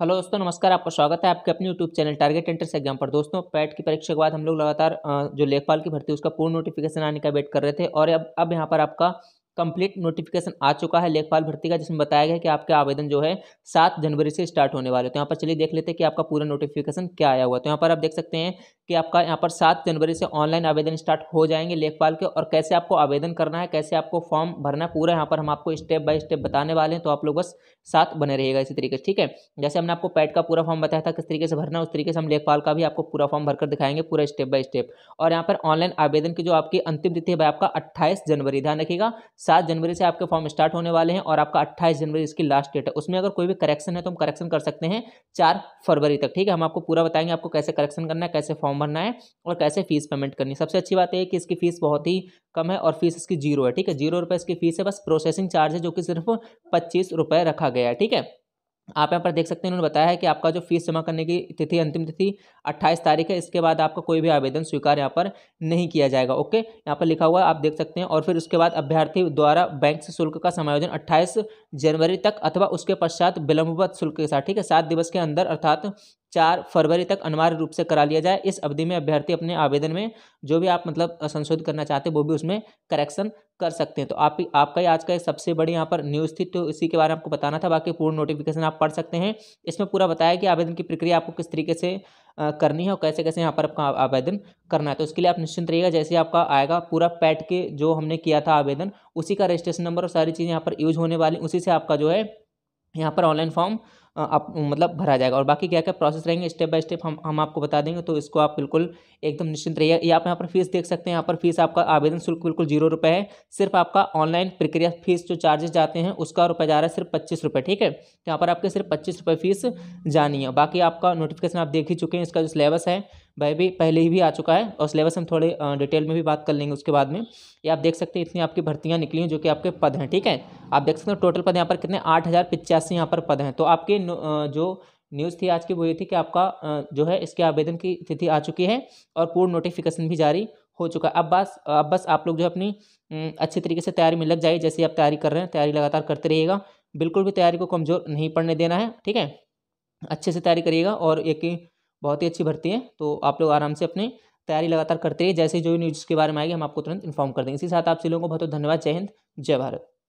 hello दोस्तों नमस्कार आपका स्वागत है आपके अपने YouTube channel target entrance exam पर दोस्तों पैट की परीक्षा के बाद हम लोग लगातार जो लेखपाल की भर्ती उसका पूर्ण नोटिफिकेशन आने का वेट कर रहे थे और अब अब यहाँ पर आपका कंप्लीट नोटिफिकेशन आ चुका है लेखपाल भर्ती का जिसमें बताया गया कि आपके आवेदन जो है सात जनवरी से स्टार्ट होने वाले तो यहाँ पर चलिए देख लेते हैं कि आपका पूरा नोटिफिकेशन क्या आया हुआ तो यहाँ पर आप देख सकते हैं कि आपका यहाँ पर सात जनवरी से ऑनलाइन आवेदन स्टार्ट हो जाएंगे लेखपाल के और कैसे आपको आवेदन करना है कैसे आपको फॉर्म भरना है पूरा यहाँ पर हम आपको स्टेप बाय स्टेप बताने वाले हैं तो आप लोग बस साथ बने रहेगा इसी तरीके से ठीक है जैसे हमने आपको पैट का पूरा फॉर्म बताया था किस तरीके से भरना है उस तरीके से हम लेखपाल का भी आपको पूरा फॉर्म भरकर दिखाएंगे पूरा स्टेप बाय स्टेप और यहाँ पर ऑनलाइन आवेदन की जो आपकी अंतिम तिथि है आपका अट्ठाईस जनवरी ध्यान रखिएगा सात जनवरी से आपके फॉर्म स्टार्ट होने वाले हैं और आपका अट्ठाईस जनवरी इसकी लास्ट डेट है उसमें अगर कोई भी करेक्शन है तो हम करेक्शन कर सकते हैं चार फरवरी तक ठीक है हम आपको पूरा बताएंगे आपको कैसे करेक्शन करना है कैसे फॉर्म भरना है और कैसे फीस पेमेंट करनी है सबसे अच्छी बात यह है कि इसकी फीस बहुत ही कम है और फीस इसकी जीरो है ठीक है जीरो रुपये इसकी फीस है बस प्रोसेसिंग चार्ज है जो कि सिर्फ पच्चीस रुपये रखा गया है ठीक है आप यहाँ पर देख सकते हैं उन्होंने बताया है कि आपका जो फीस जमा करने की तिथि अंतिम तिथि 28 तारीख है इसके बाद आपका कोई भी आवेदन स्वीकार यहाँ पर नहीं किया जाएगा ओके यहाँ पर लिखा हुआ है आप देख सकते हैं और फिर उसके बाद अभ्यर्थी द्वारा बैंक से शुल्क का समायोजन 28 जनवरी तक अथवा उसके पश्चात विलंबवत शुल्क के साथ ठीक है सात दिवस के अंदर अर्थात चार फरवरी तक अनिवार्य रूप से करा लिया जाए इस अवधि में अभ्यर्थी अपने आवेदन में जो भी आप मतलब संशोधित करना चाहते हैं वो भी उसमें करेक्शन कर सकते हैं तो आप आपका ही आज का सबसे बड़ी यहाँ पर न्यूज़ थी तो इसी के बारे में आपको बताना था बाकी पूर्ण नोटिफिकेशन आप पढ़ सकते हैं इसमें पूरा बताया कि आवेदन की प्रक्रिया आपको किस तरीके से करनी है और कैसे कैसे यहाँ पर आपका आवेदन करना है तो उसके लिए आप निश्चिंत रहिएगा जैसे आपका आएगा पूरा पैट के जो हमने किया था आवेदन उसी का रजिस्ट्रेशन नंबर और सारी चीज़ें यहाँ पर यूज होने वाली उसी से आपका जो है यहाँ पर ऑनलाइन फॉर्म आप मतलब भरा जाएगा और बाकी क्या क्या प्रोसेस रहेंगे स्टेप बाय स्टेप हम हम आपको बता देंगे तो इसको आप बिल्कुल एकदम निश्चिंत रहिए या आप यहाँ पर फीस देख सकते हैं यहाँ पर फीस आपका आवेदन शुल्क बिल्कुल जीरो रुपये है सिर्फ आपका ऑनलाइन प्रक्रिया फीस जो चार्जेस जाते हैं उसका रुपया जा रहा है सिर्फ पच्चीस रुपये ठीक है तो यहाँ पर आपके सिर्फ पच्चीस रुपये फीस जानी है बाकी आपका नोटिफिकेशन आप देख ही चुके हैं इसका जो सिलेबस है वह भी पहले ही भी आ चुका है और सिलेबस हम थोड़े डिटेल में भी बात कर लेंगे उसके बाद में ये आप देख सकते हैं इतनी आपकी भर्तियाँ निकली हैं जो कि आपके पद हैं ठीक है आप देख सकते हो टोटल पद यहाँ पर कितने आठ हज़ार पिचासी यहाँ पर पद हैं तो आपके जो न्यूज़ थी आज की वो ये थी कि आपका जो है इसके आवेदन की तिथि आ चुकी है और पूर्ण नोटिफिकेशन भी जारी हो चुका है अब बस अब बस आप लोग जो है अपनी अच्छी तरीके से तैयारी में लग जाइए जैसे आप तैयारी कर रहे हैं तैयारी लगातार करते रहिएगा बिल्कुल भी तैयारी को कमज़ोर नहीं पड़ने देना है ठीक है अच्छे से तैयारी करिएगा और एक बहुत ही अच्छी भर्ती है तो आप लोग आराम से अपनी तैयारी लगातार करते रहिए जैसे जो न्यूज़ के बारे में आएगी हम आपको तुरंत इन्फॉर्म कर देंगे इसी साथ आप सभी लोगों को बहुत बहुत धन्यवाद जय हिंद जय भारत